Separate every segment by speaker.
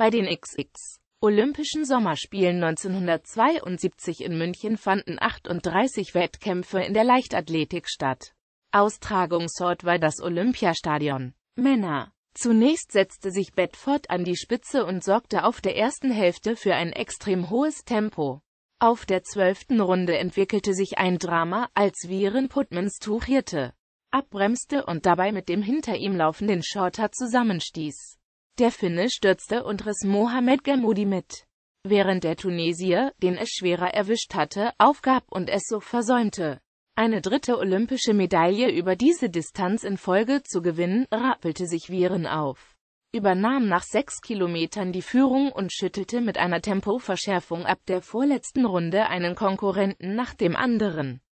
Speaker 1: Bei den XX Olympischen Sommerspielen 1972 in München fanden 38 Wettkämpfe in der Leichtathletik statt. Austragungsort war das Olympiastadion. Männer Zunächst setzte sich Bedford an die Spitze und sorgte auf der ersten Hälfte für ein extrem hohes Tempo. Auf der zwölften Runde entwickelte sich ein Drama, als Viren Putmans tuchierte, abbremste und dabei mit dem hinter ihm laufenden Shorter zusammenstieß. Der Finne stürzte und riss Mohamed Gamoudi mit. Während der Tunesier, den es schwerer erwischt hatte, aufgab und es so versäumte, eine dritte olympische Medaille über diese Distanz in Folge zu gewinnen, rappelte sich Viren auf, übernahm nach sechs Kilometern die Führung und schüttelte mit einer Tempoverschärfung ab der vorletzten Runde einen Konkurrenten nach dem anderen.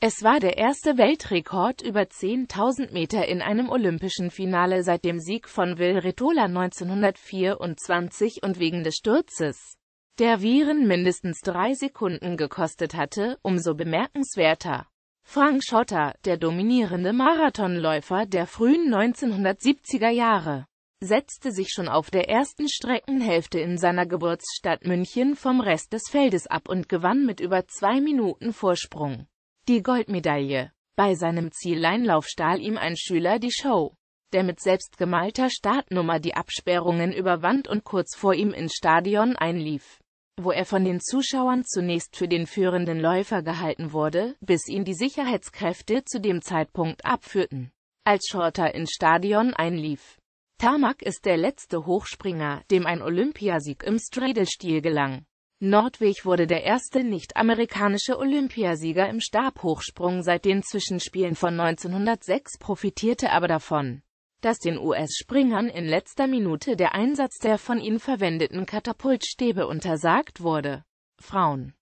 Speaker 1: Es war der erste Weltrekord über 10.000 Meter in einem olympischen Finale seit dem Sieg von Will Retola 1924 und wegen des Sturzes, der Viren mindestens drei Sekunden gekostet hatte, umso bemerkenswerter. Frank Schotter, der dominierende Marathonläufer der frühen 1970er Jahre, setzte sich schon auf der ersten Streckenhälfte in seiner Geburtsstadt München vom Rest des Feldes ab und gewann mit über zwei Minuten Vorsprung die Goldmedaille. Bei seinem Zieleinlauf stahl ihm ein Schüler die Show, der mit selbstgemalter Startnummer die Absperrungen überwand und kurz vor ihm ins Stadion einlief, wo er von den Zuschauern zunächst für den führenden Läufer gehalten wurde, bis ihn die Sicherheitskräfte zu dem Zeitpunkt abführten, als Shorter ins Stadion einlief. Tamak ist der letzte Hochspringer, dem ein Olympiasieg im Straddle-Stil gelang. Nordweg wurde der erste nicht-amerikanische Olympiasieger im Stabhochsprung seit den Zwischenspielen von 1906, profitierte aber davon, dass den US-Springern in letzter Minute der Einsatz der von ihnen verwendeten Katapultstäbe untersagt wurde. Frauen